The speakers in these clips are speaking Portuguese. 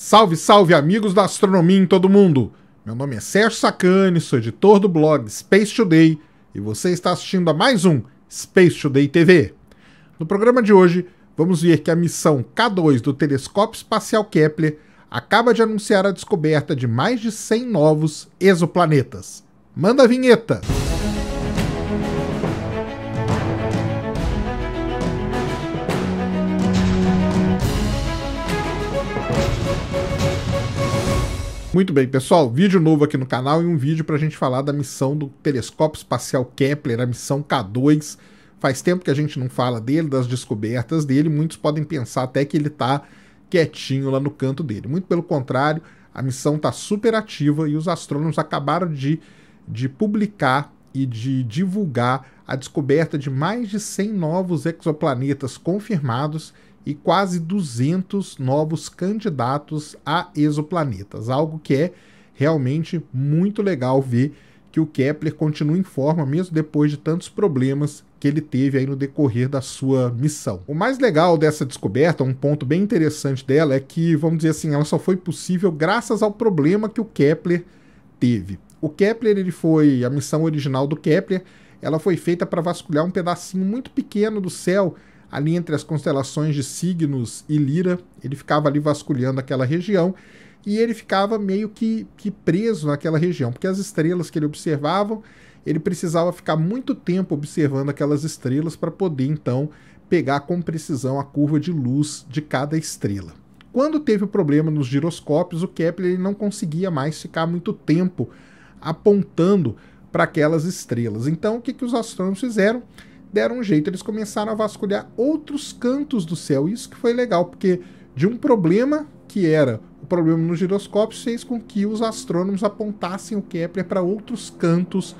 Salve, salve, amigos da astronomia em todo mundo! Meu nome é Sérgio Sacani, sou editor do blog Space Today e você está assistindo a mais um Space Today TV. No programa de hoje, vamos ver que a missão K2 do telescópio espacial Kepler acaba de anunciar a descoberta de mais de 100 novos exoplanetas. Manda a vinheta! Muito bem, pessoal, vídeo novo aqui no canal e um vídeo para a gente falar da missão do telescópio espacial Kepler, a missão K2. Faz tempo que a gente não fala dele, das descobertas dele, muitos podem pensar até que ele está quietinho lá no canto dele. Muito pelo contrário, a missão está super ativa e os astrônomos acabaram de, de publicar e de divulgar a descoberta de mais de 100 novos exoplanetas confirmados e quase 200 novos candidatos a exoplanetas, algo que é realmente muito legal ver que o Kepler continua em forma mesmo depois de tantos problemas que ele teve aí no decorrer da sua missão. O mais legal dessa descoberta, um ponto bem interessante dela é que, vamos dizer assim, ela só foi possível graças ao problema que o Kepler teve. O Kepler, ele foi a missão original do Kepler, ela foi feita para vasculhar um pedacinho muito pequeno do céu ali entre as constelações de Signos e Lira, ele ficava ali vasculhando aquela região e ele ficava meio que, que preso naquela região, porque as estrelas que ele observava, ele precisava ficar muito tempo observando aquelas estrelas para poder então pegar com precisão a curva de luz de cada estrela. Quando teve o problema nos giroscópios, o Kepler ele não conseguia mais ficar muito tempo apontando para aquelas estrelas. Então, o que, que os astrônomos fizeram? deram um jeito, eles começaram a vasculhar outros cantos do céu. Isso que foi legal, porque de um problema que era o problema no giroscópio fez com que os astrônomos apontassem o Kepler para outros cantos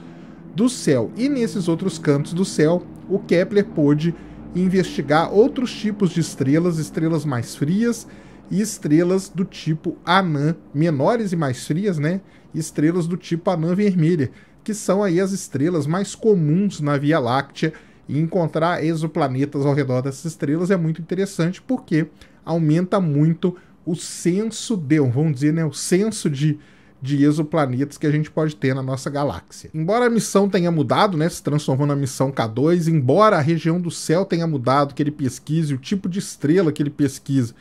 do céu. E nesses outros cantos do céu, o Kepler pôde investigar outros tipos de estrelas, estrelas mais frias e estrelas do tipo anã menores e mais frias, né? Estrelas do tipo anã vermelha, que são aí as estrelas mais comuns na Via Láctea e encontrar exoplanetas ao redor dessas estrelas é muito interessante porque aumenta muito o senso de, vamos dizer, né, o senso de, de exoplanetas que a gente pode ter na nossa galáxia. Embora a missão tenha mudado, né, se transformou na missão K2, embora a região do céu tenha mudado, que ele pesquise, o tipo de estrela que ele pesquisa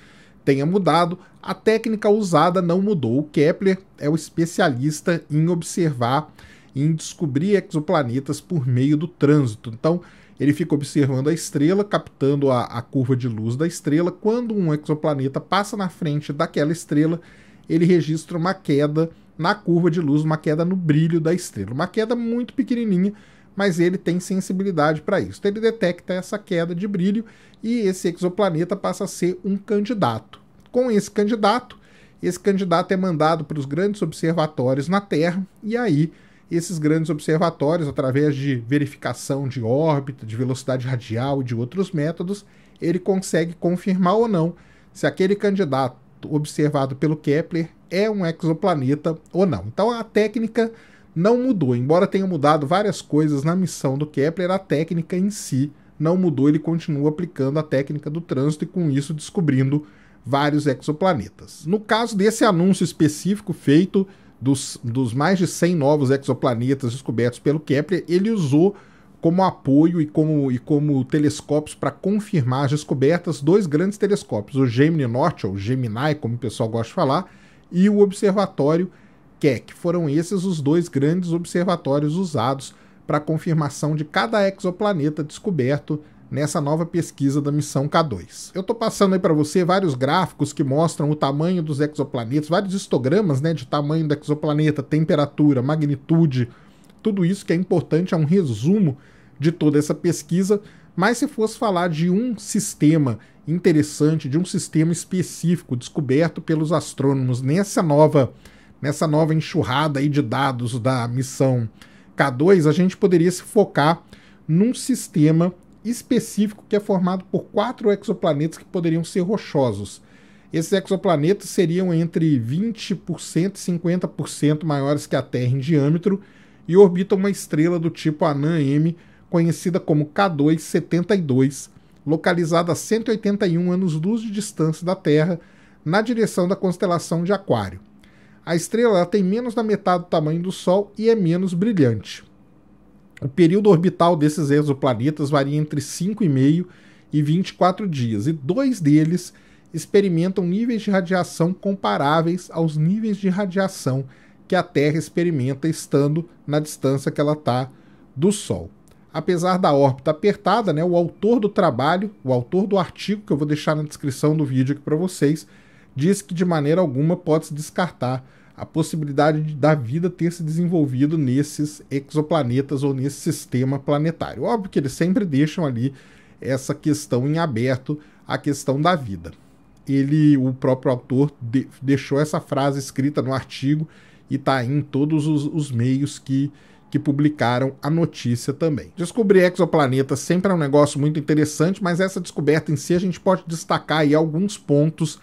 tenha mudado, a técnica usada não mudou. O Kepler é o especialista em observar, em descobrir exoplanetas por meio do trânsito. Então, ele fica observando a estrela, captando a, a curva de luz da estrela. Quando um exoplaneta passa na frente daquela estrela, ele registra uma queda na curva de luz, uma queda no brilho da estrela. Uma queda muito pequenininha, mas ele tem sensibilidade para isso. Então ele detecta essa queda de brilho e esse exoplaneta passa a ser um candidato. Com esse candidato, esse candidato é mandado para os grandes observatórios na Terra e aí esses grandes observatórios, através de verificação de órbita, de velocidade radial e de outros métodos, ele consegue confirmar ou não se aquele candidato observado pelo Kepler é um exoplaneta ou não. Então a técnica não mudou, embora tenha mudado várias coisas na missão do Kepler, a técnica em si não mudou, ele continua aplicando a técnica do trânsito e com isso descobrindo vários exoplanetas. No caso desse anúncio específico feito dos, dos mais de 100 novos exoplanetas descobertos pelo Kepler, ele usou como apoio e como, e como telescópios para confirmar as descobertas dois grandes telescópios, o Gemini Norte, ou Gemini, como o pessoal gosta de falar, e o Observatório Keck. Foram esses os dois grandes observatórios usados para confirmação de cada exoplaneta descoberto nessa nova pesquisa da missão K2. Eu estou passando aí para você vários gráficos que mostram o tamanho dos exoplanetas, vários histogramas né, de tamanho do exoplaneta, temperatura, magnitude, tudo isso que é importante, é um resumo de toda essa pesquisa. Mas se fosse falar de um sistema interessante, de um sistema específico descoberto pelos astrônomos nessa nova, nessa nova enxurrada aí de dados da missão K2, a gente poderia se focar num sistema específico que é formado por quatro exoplanetas que poderiam ser rochosos. Esses exoplanetas seriam entre 20% e 50% maiores que a Terra em diâmetro e orbitam uma estrela do tipo Anã M, conhecida como K272, localizada a 181 anos-luz de distância da Terra, na direção da constelação de Aquário. A estrela tem menos da metade do tamanho do Sol e é menos brilhante. O período orbital desses exoplanetas varia entre 5,5 e 24 dias, e dois deles experimentam níveis de radiação comparáveis aos níveis de radiação que a Terra experimenta estando na distância que ela está do Sol. Apesar da órbita apertada, né, o autor do trabalho, o autor do artigo que eu vou deixar na descrição do vídeo aqui para vocês, diz que de maneira alguma pode se descartar a possibilidade de, da vida ter se desenvolvido nesses exoplanetas ou nesse sistema planetário. Óbvio que eles sempre deixam ali essa questão em aberto, a questão da vida. Ele, o próprio autor, de, deixou essa frase escrita no artigo e está em todos os, os meios que que publicaram a notícia também. Descobrir exoplanetas sempre é um negócio muito interessante, mas essa descoberta em si a gente pode destacar aí alguns pontos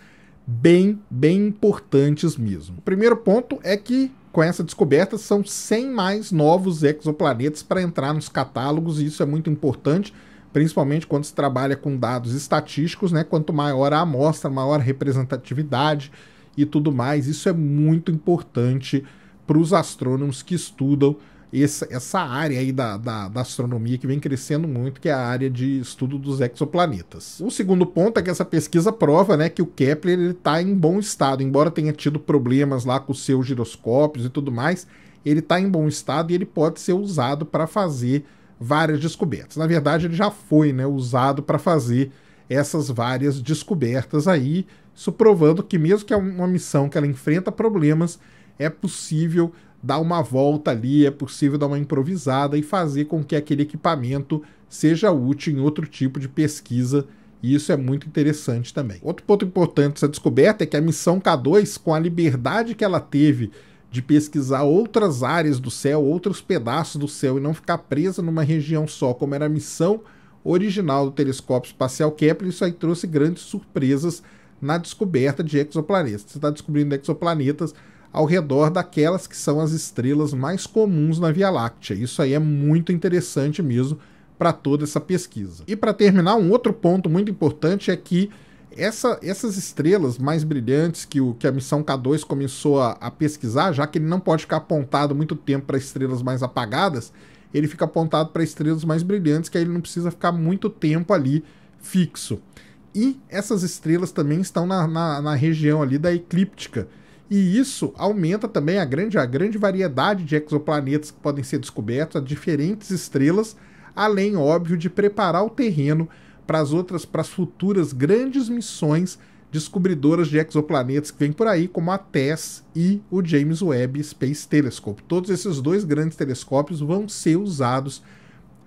bem, bem importantes mesmo. O primeiro ponto é que com essa descoberta são 100 mais novos exoplanetas para entrar nos catálogos e isso é muito importante, principalmente quando se trabalha com dados estatísticos, né? Quanto maior a amostra, maior a representatividade e tudo mais, isso é muito importante para os astrônomos que estudam essa, essa área aí da, da, da, astronomia que vem crescendo muito, que é a área de estudo dos exoplanetas. O segundo ponto é que essa pesquisa prova né, que o Kepler está em bom estado, embora tenha tido problemas lá com os seus giroscópios e tudo mais, ele está em bom estado e ele pode ser usado para fazer várias descobertas. Na verdade, ele já foi né, usado para fazer essas várias descobertas aí, isso provando que mesmo que é uma missão que ela enfrenta problemas, é possível dar uma volta ali, é possível dar uma improvisada e fazer com que aquele equipamento seja útil em outro tipo de pesquisa. E isso é muito interessante também. Outro ponto importante dessa descoberta é que a missão K2, com a liberdade que ela teve de pesquisar outras áreas do céu, outros pedaços do céu e não ficar presa numa região só, como era a missão original do telescópio espacial Kepler, isso aí trouxe grandes surpresas na descoberta de exoplanetas. Você está descobrindo exoplanetas ao redor daquelas que são as estrelas mais comuns na Via Láctea. Isso aí é muito interessante mesmo para toda essa pesquisa. E para terminar, um outro ponto muito importante é que essa, essas estrelas mais brilhantes que, o, que a missão K2 começou a, a pesquisar, já que ele não pode ficar apontado muito tempo para estrelas mais apagadas, ele fica apontado para estrelas mais brilhantes, que aí ele não precisa ficar muito tempo ali fixo. E essas estrelas também estão na, na, na região ali da eclíptica, e isso aumenta também a grande, a grande variedade de exoplanetas que podem ser descobertos, a diferentes estrelas, além, óbvio, de preparar o terreno para as outras, para as futuras grandes missões descobridoras de exoplanetas que vêm por aí, como a TESS e o James Webb Space Telescope. Todos esses dois grandes telescópios vão ser usados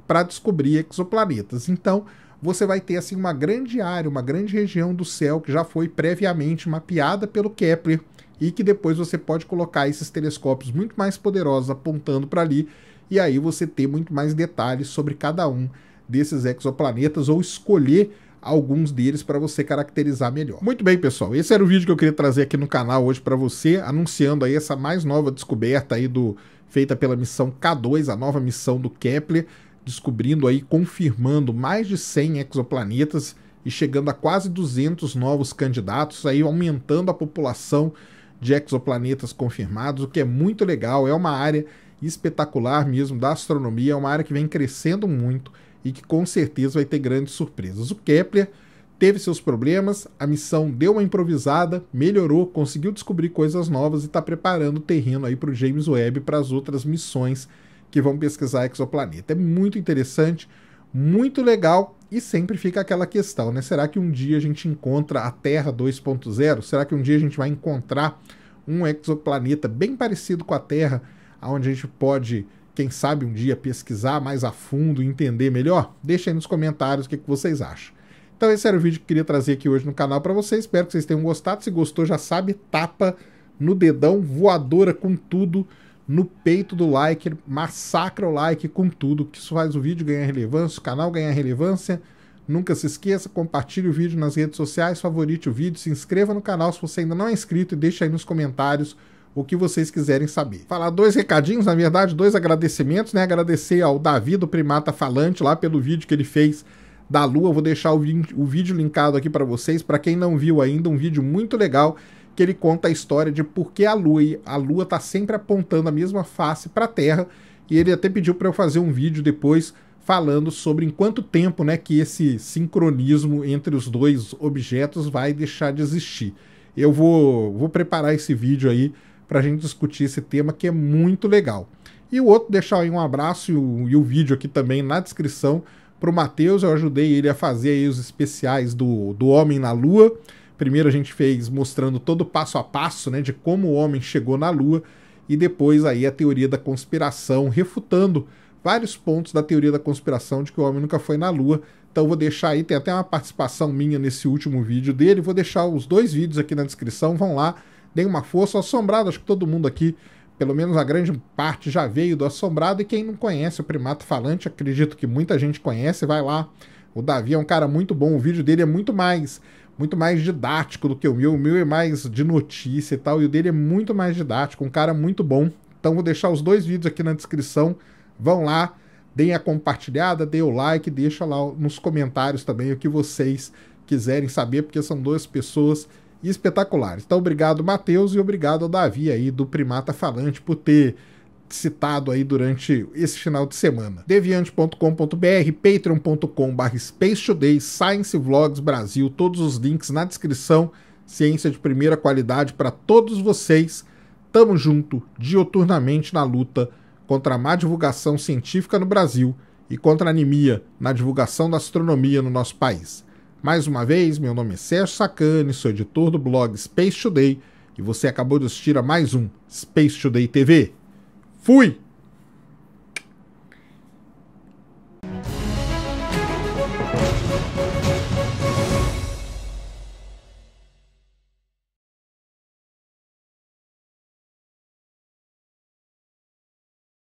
para descobrir exoplanetas. Então, você vai ter assim uma grande área, uma grande região do céu que já foi previamente mapeada pelo Kepler e que depois você pode colocar esses telescópios muito mais poderosos apontando para ali e aí você ter muito mais detalhes sobre cada um desses exoplanetas ou escolher alguns deles para você caracterizar melhor. Muito bem, pessoal, esse era o vídeo que eu queria trazer aqui no canal hoje para você, anunciando aí essa mais nova descoberta aí do feita pela missão K2, a nova missão do Kepler, descobrindo aí, confirmando mais de 100 exoplanetas e chegando a quase 200 novos candidatos aí, aumentando a população de exoplanetas confirmados, o que é muito legal, é uma área espetacular mesmo da astronomia, é uma área que vem crescendo muito e que com certeza vai ter grandes surpresas. O Kepler teve seus problemas, a missão deu uma improvisada, melhorou, conseguiu descobrir coisas novas e está preparando o terreno aí para o James Webb para as outras missões que vão pesquisar exoplaneta. É muito interessante muito legal e sempre fica aquela questão, né? Será que um dia a gente encontra a Terra 2.0? Será que um dia a gente vai encontrar um exoplaneta bem parecido com a Terra, onde a gente pode, quem sabe, um dia pesquisar mais a fundo e entender melhor? Deixa aí nos comentários o que, que vocês acham. Então esse era o vídeo que eu queria trazer aqui hoje no canal para vocês. Espero que vocês tenham gostado. Se gostou, já sabe, tapa no dedão, voadora com tudo no peito do like, massacra o like com tudo, que isso faz o vídeo ganhar relevância, o canal ganhar relevância. Nunca se esqueça, compartilhe o vídeo nas redes sociais, favorite o vídeo, se inscreva no canal se você ainda não é inscrito e deixe aí nos comentários o que vocês quiserem saber. Falar dois recadinhos, na verdade, dois agradecimentos, né? Agradecer ao Davi do Primata Falante lá pelo vídeo que ele fez da Lua. vou deixar o, o vídeo linkado aqui para vocês, para quem não viu ainda, um vídeo muito legal que ele conta a história de por que a Lua, a Lua tá sempre apontando a mesma face para a Terra, e ele até pediu para eu fazer um vídeo depois falando sobre em quanto tempo, né, que esse sincronismo entre os dois objetos vai deixar de existir. Eu vou, vou preparar esse vídeo aí para a gente discutir esse tema que é muito legal. E o outro, deixar aí um abraço e o, e o vídeo aqui também na descrição para o Matheus. Eu ajudei ele a fazer aí os especiais do, do Homem na Lua. Primeiro a gente fez mostrando todo o passo a passo, né, de como o homem chegou na Lua, e depois aí a teoria da conspiração, refutando vários pontos da teoria da conspiração de que o homem nunca foi na Lua. Então vou deixar aí, tem até uma participação minha nesse último vídeo dele, vou deixar os dois vídeos aqui na descrição, vão lá, deem uma força, o Assombrado, acho que todo mundo aqui, pelo menos a grande parte já veio do Assombrado, e quem não conhece o Primato Falante, acredito que muita gente conhece, vai lá, o Davi é um cara muito bom, o vídeo dele é muito mais muito mais didático do que o meu. O meu é mais de notícia e tal, e o dele é muito mais didático, um cara muito bom. Então vou deixar os dois vídeos aqui na descrição. Vão lá, deem a compartilhada, deem o like, deixa lá nos comentários também o que vocês quiserem saber, porque são duas pessoas espetaculares. Então obrigado, Matheus, e obrigado ao Davi aí do Primata Falante por ter citado aí durante esse final de semana. Deviante.com.br, patreon.com.br, Space Today, Science Vlogs Brasil, todos os links na descrição. Ciência de primeira qualidade para todos vocês. Tamo junto, dioturnamente na luta contra a má divulgação científica no Brasil e contra a anemia na divulgação da astronomia no nosso país. Mais uma vez, meu nome é Sérgio Sacani, sou editor do blog Space Today e você acabou de assistir a mais um Space Today TV. Fui!